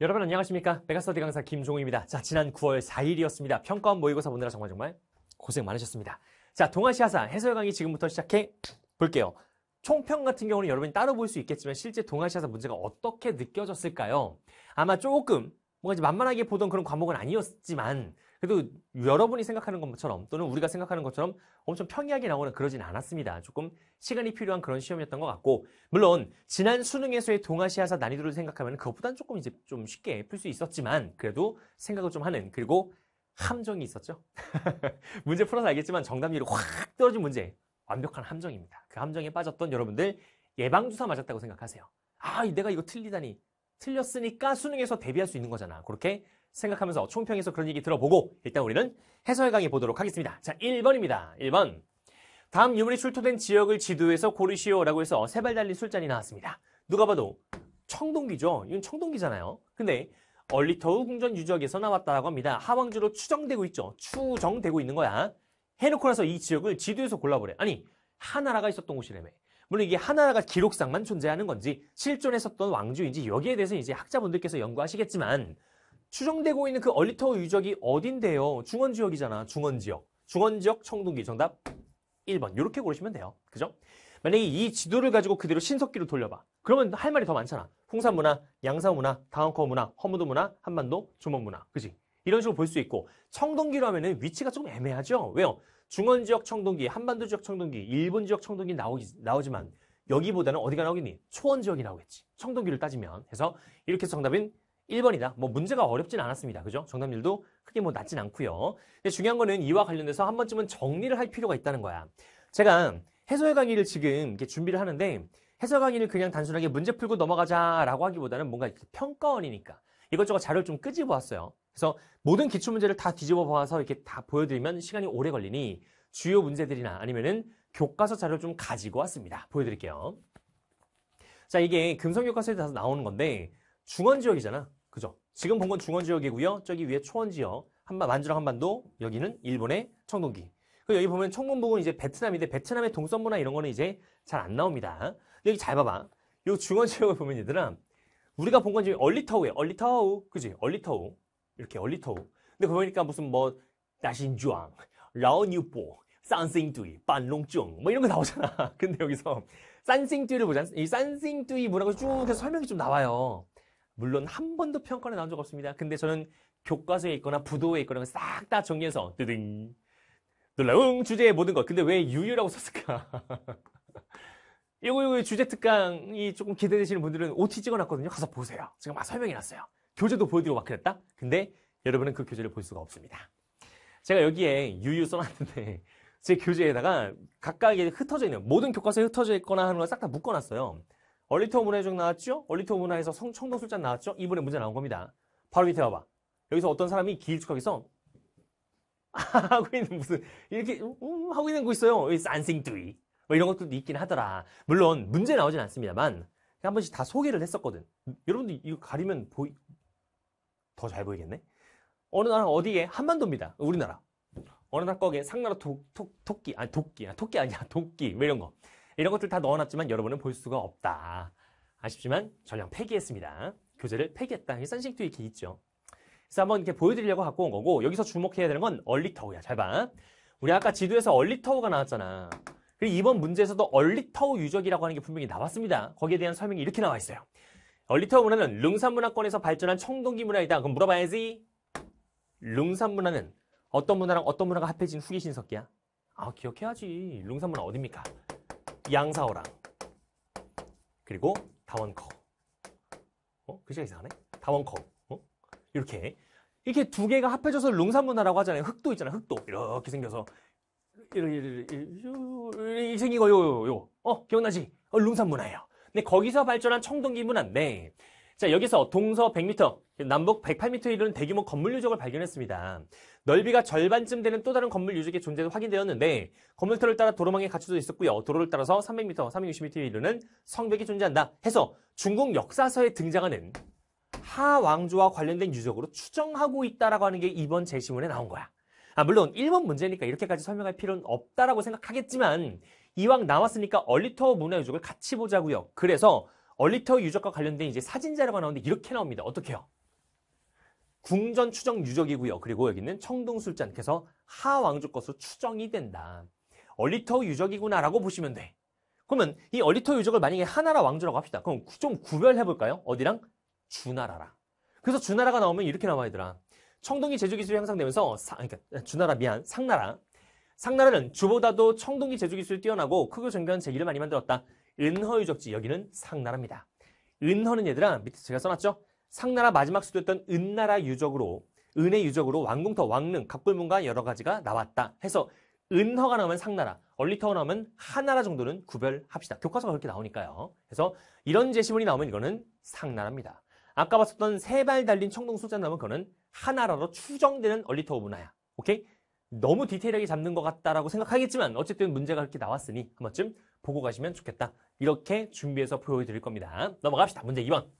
여러분 안녕하십니까? 메가스터디 강사 김종우입니다. 자, 지난 9월 4일이었습니다. 평가원 모의고사 보느라 정말 정말 고생 많으셨습니다. 자, 동아시아사 해설 강의 지금부터 시작해 볼게요. 총평 같은 경우는 여러분이 따로 볼 수 있겠지만 실제 동아시아사 문제가 어떻게 느껴졌을까요? 아마 조금 뭔가 이제 만만하게 보던 그런 과목은 아니었지만 그래도 여러분이 생각하는 것처럼 또는 우리가 생각하는 것처럼 엄청 평이하게 나오는 그러진 않았습니다. 조금 시간이 필요한 그런 시험이었던 것 같고 물론 지난 수능에서의 동아시아사 난이도를 생각하면 그것보단 조금 이제 좀 쉽게 풀 수 있었지만 그래도 생각을 좀 하는 그리고 함정이 있었죠. 문제 풀어서 알겠지만 정답률이 확 떨어진 문제 완벽한 함정입니다. 그 함정에 빠졌던 여러분들 예방주사 맞았다고 생각하세요. 아, 내가 이거 틀리다니. 틀렸으니까 수능에서 대비할 수 있는 거잖아. 그렇게 생각하면서 총평에서 그런 얘기 들어보고 일단 우리는 해설 강의 보도록 하겠습니다. 자, 1번입니다. 1번. 다음 유물이 출토된 지역을 지도에서 고르시오라고 해서 세발 달린 술잔이 나왔습니다. 누가 봐도 청동기죠. 이건 청동기잖아요. 근데 얼리터우 궁전 유적에서 나왔다고 합니다. 하왕주로 추정되고 있죠. 추정되고 있는 거야. 해놓고 나서 이 지역을 지도에서 골라보래. 아니, 하나라가 있었던 곳이래매 물론 이게 하나라가 기록상만 존재하는 건지 실존했었던 왕주인지 여기에 대해서 이제 학자분들께서 연구하시겠지만 추정되고 있는 그 얼리터 우 유적이 어딘데요? 중원 지역이잖아. 중원 지역. 중원 지역 청동기 정답 1번. 이렇게 고르시면 돼요. 그죠? 만약에 이 지도를 가지고 그대로 신석기로 돌려봐. 그러면 할 말이 더 많잖아. 풍산 문화, 양산 문화, 다원커 문화, 허무도 문화, 한반도, 조문 문화. 그지? 이런 식으로 볼 수 있고 청동기로 하면은 위치가 좀 애매하죠. 왜요? 중원 지역 청동기, 한반도 지역 청동기, 일본 지역 청동기 나오기, 나오지만 여기보다는 어디가 나오겠니? 초원 지역이 나오겠지. 청동기를 따지면. 해서 이렇게 정답인 1번이다. 뭐 문제가 어렵진 않았습니다. 그죠? 정답률도 크게 뭐 낮진 않고요. 근데 중요한 거는 이와 관련돼서한 번쯤은 정리를 할 필요가 있다는 거야. 제가 해설 강의를 지금 이렇게 준비를 하는데 해설 강의를 그냥 단순하게 문제 풀고 넘어가자라고 하기보다는 뭔가 이렇게 평가원이니까 이것저것 자료를 좀 끄집어 왔어요. 그래서 모든 기출 문제를 다 뒤집어 봐서 이렇게 다 보여드리면 시간이 오래 걸리니 주요 문제들이나 아니면은 교과서 자료를 좀 가지고 왔습니다. 보여드릴게요. 자, 이게 금성교과서에 서 나오는 건데 중원 지역이잖아. 그죠? 지금 본 건 중원 지역이고요. 저기 위에 초원 지역, 한반 만주랑 한반도, 여기는 일본의 청동기. 여기 보면 청문부은 이제 베트남인데 베트남의 동선 문화 이런 거는 이제 잘 안 나옵니다. 여기 잘 봐봐. 요 중원 지역을 보면 얘들아 우리가 본 건 지금 얼리터우예요. 얼리터우, 그지? 얼리터우 이렇게 얼리터우. 근데 보니까 무슨 뭐 나신주앙, 라오뉴보, 산싱뚜이, 반롱쭝 뭐 이런 거 나오잖아. 근데 여기서 산싱뚜이를 보자. 이 산싱뚜이 문화가 쭉 해서 설명이 좀 나와요. 물론 한 번도 평가를 나온 적 없습니다. 근데 저는 교과서에 있거나 부도에 있거나 싹 다 정리해서 뚜둥 놀라운 주제의 모든 것. 근데 왜 유유라고 썼을까? 이거 이거 주제 특강이 조금 기대되시는 분들은 OT 찍어놨거든요. 가서 보세요. 제가 막 설명해놨어요. 교재도 보여드리고 막 그랬다. 근데 여러분은 그 교재를 볼 수가 없습니다. 제가 여기에 유유 써놨는데 제 교재에다가 각각에 흩어져 있는 모든 교과서에 흩어져 있거나 하는 걸 싹 다 묶어놨어요. 얼리터 문화의적 나왔죠? 얼리터 문화에서 성, 청동술잔 나왔죠? 이번에 문제 나온 겁니다. 바로 밑에 와봐 여기서 어떤 사람이 길쭉하게서 하고 있는 무슨 이렇게 음, 하고 있는 거 있어요. 산싱뚜이 뭐 이런 것들도 있긴 하더라. 물론 문제 나오진 않습니다만 한 번씩 다 소개를 했었거든. 여러분들 이거 가리면 보이 더 잘 보이겠네. 어느 나라 어디에 한반도입니다. 우리나라. 어느 나라 거기에 상나라 독, 토, 토끼 아니 도끼 아 토끼 아니야 도끼 왜 뭐 이런 거 이런 것들 다 넣어놨지만 여러분은 볼 수가 없다. 아쉽지만 전량 폐기했습니다. 교재를 폐기했다. 이게 선식도 이렇게 있죠. 그래서 한번 이렇게 보여드리려고 갖고 온 거고 여기서 주목해야 되는 건 얼리터우야. 잘 봐. 우리 아까 지도에서 얼리터우가 나왔잖아. 그리고 이번 문제에서도 얼리터우 유적이라고 하는 게 분명히 나왔습니다. 거기에 대한 설명이 이렇게 나와 있어요. 얼리터우 문화는 룽산 문화권에서 발전한 청동기 문화이다. 그럼 물어봐야지. 룽산 문화는 어떤 문화랑 어떤 문화가 합해진 후기 신석기야? 아, 기억해야지. 룽산 문화 어딥니까? 양사어랑 그리고 다원커 어? 글씨가 그 이상하네? 다원커 어? 이렇게 이렇게 두 개가 합해져서 룽산문화라고 하잖아요 흙도 있잖아요 흑도 이렇게 생겨서 이렇게 생긴 거요요요 어 기억나지? 어, 룽산문화예요 근데 거기서 발전한 청동기 문화인데 네. 자, 여기서 동서 100m, 남북 108m 이르는 대규모 건물 유적을 발견했습니다. 넓이가 절반쯤 되는 또 다른 건물 유적의 존재도 확인되었는데 건물터를 따라 도로망에가치져 있었고요. 도로를 따라서 300m, 360m에 이르는 성벽이 존재한다 해서 중국 역사서에 등장하는 하왕조와 관련된 유적으로 추정하고 있다라고 하는 게 이번 제시문에 나온 거야. 아, 물론 1번 문제니까 이렇게까지 설명할 필요는 없다라고 생각하겠지만 이왕 나왔으니까 얼리터 문화유적을 같이 보자고요. 그래서 얼리터 유적과 관련된 이제 사진자료가 나오는데 이렇게 나옵니다. 어떻게요? 궁전 추정 유적이고요. 그리고 여기는 청동술잔께서 하왕조 것으로 추정이 된다. 얼리터 유적이구나라고 보시면 돼. 그러면 이 얼리터 유적을 만약에 하나라 왕조라고 합시다. 그럼 좀 구별해볼까요? 어디랑? 주나라라. 그래서 주나라가 나오면 이렇게 나와야 되라. 더 청동기 제조 기술이 향상되면서 사, 그러니까 주나라 미안 상나라 상나라는 주보다도 청동기 제조 기술이 뛰어나고 크고 정교한 제기를 많이 만들었다. 은허유적지 여기는 상나라입니다. 은허는 얘들아 밑에 제가 써놨죠? 상나라 마지막 수도였던 은나라 유적으로 은의 유적으로 왕궁터, 왕릉, 갑골문과 여러 가지가 나왔다 해서 은허가 나오면 상나라, 얼리터가 나오면 하나라 정도는 구별합시다. 교과서가 그렇게 나오니까요. 그래서 이런 제시문이 나오면 이거는 상나라입니다. 아까 봤었던 세발 달린 청동 숫자 나오면 그거는 하나라로 추정되는 얼리터 문화야. 오케이? 너무 디테일하게 잡는 것 같다라고 생각하겠지만 어쨌든 문제가 그렇게 나왔으니 한 번쯤 보고 가시면 좋겠다. 이렇게 준비해서 보여드릴 겁니다. 넘어갑시다. 문제 2번.